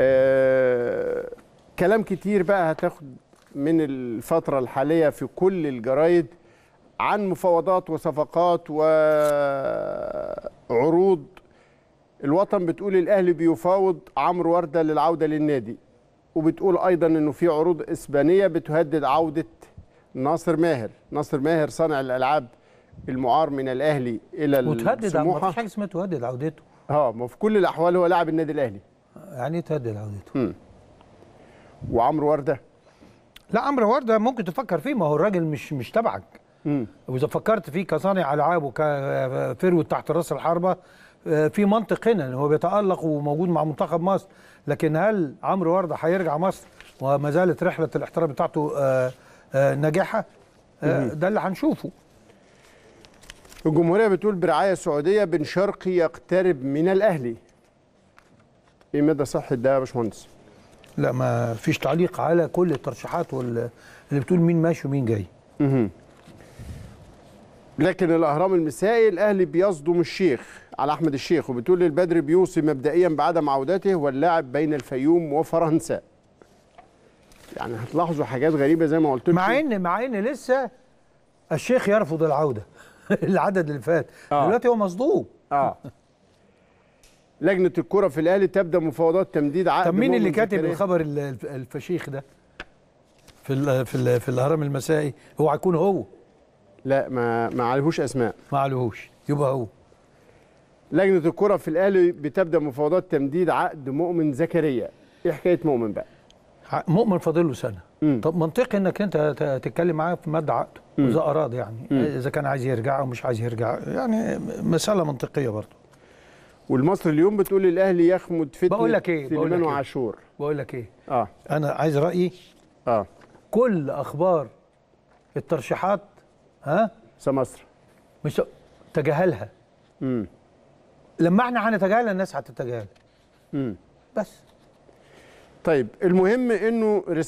آه، كلام كتير بقى هتاخد من الفترة الحالية في كل الجرايد عن مفاوضات وصفقات وعروض الوطن بتقول الاهلي بيفاوض عمرو ورده للعوده للنادي وبتقول ايضا انه في عروض اسبانيه بتهدد عوده ناصر ماهر ناصر ماهر صانع الالعاب المعار من الاهلي الى وتهدد ما فيش حاجه اسمها تهدد عودته اه ما في كل الاحوال هو لاعب النادي الاهلي يعني تهدد عودته وعمرو ورده لا عمرو ورده ممكن تفكر فيه ما هو الراجل مش مش تبعك واذا فكرت فيه كصانع العاب وكفرو تحت راس الحربه آه، في منطق هنا ان هو بيتالق وموجود مع منتخب مصر لكن هل عمرو ورده هيرجع مصر وما زالت رحله الاحتراف بتاعته آه، آه، ناجحه ده اللي هنشوفه الجمهوريه بتقول برعايه سعوديه بن شرقي يقترب من الاهلي ايه مدى صحه ده يا باشمهندس؟ لا ما فيش تعليق على كل الترشيحات وال... اللي بتقول مين ماشي ومين جاي. اها. لكن الاهرام المسائي الاهلي بيصدم الشيخ على احمد الشيخ وبتقول البدر بيوصي مبدئيا بعدم عودته واللاعب بين الفيوم وفرنسا. يعني هتلاحظوا حاجات غريبه زي ما قلت لكم مع ان مع ان لسه الشيخ يرفض العوده العدد اللي فات آه. دلوقتي هو مصدوم اه لجنه الكره في الاهلي تبدا مفاوضات تمديد عقد طب مين اللي كاتب الخبر الفشيخ ده في الـ في الـ في الهرم المسائي هو هيكون هو لا ما ما عليهوش اسماء ما عليهوش يبقى هو لجنه الكره في الاهلي بتبدا مفاوضات تمديد عقد مؤمن زكريا ايه حكايه مؤمن بقى مؤمن فاضل له سنه مم. طب منطقي انك انت تتكلم معاه في مد عقده اذا اراد يعني مم. اذا كان عايز يرجع او مش عايز يرجع يعني مساله منطقيه برضه والمصري اليوم بتقول الاهلي يخمد فتنه بقول لك ايه لك إيه؟ وعاشور بقول لك ايه اه انا عايز رايي اه كل اخبار الترشيحات ها سمسرة مش تجاهلها امم لما احنا هنتجاهلها الناس هتتجاهلها امم بس طيب المهم انه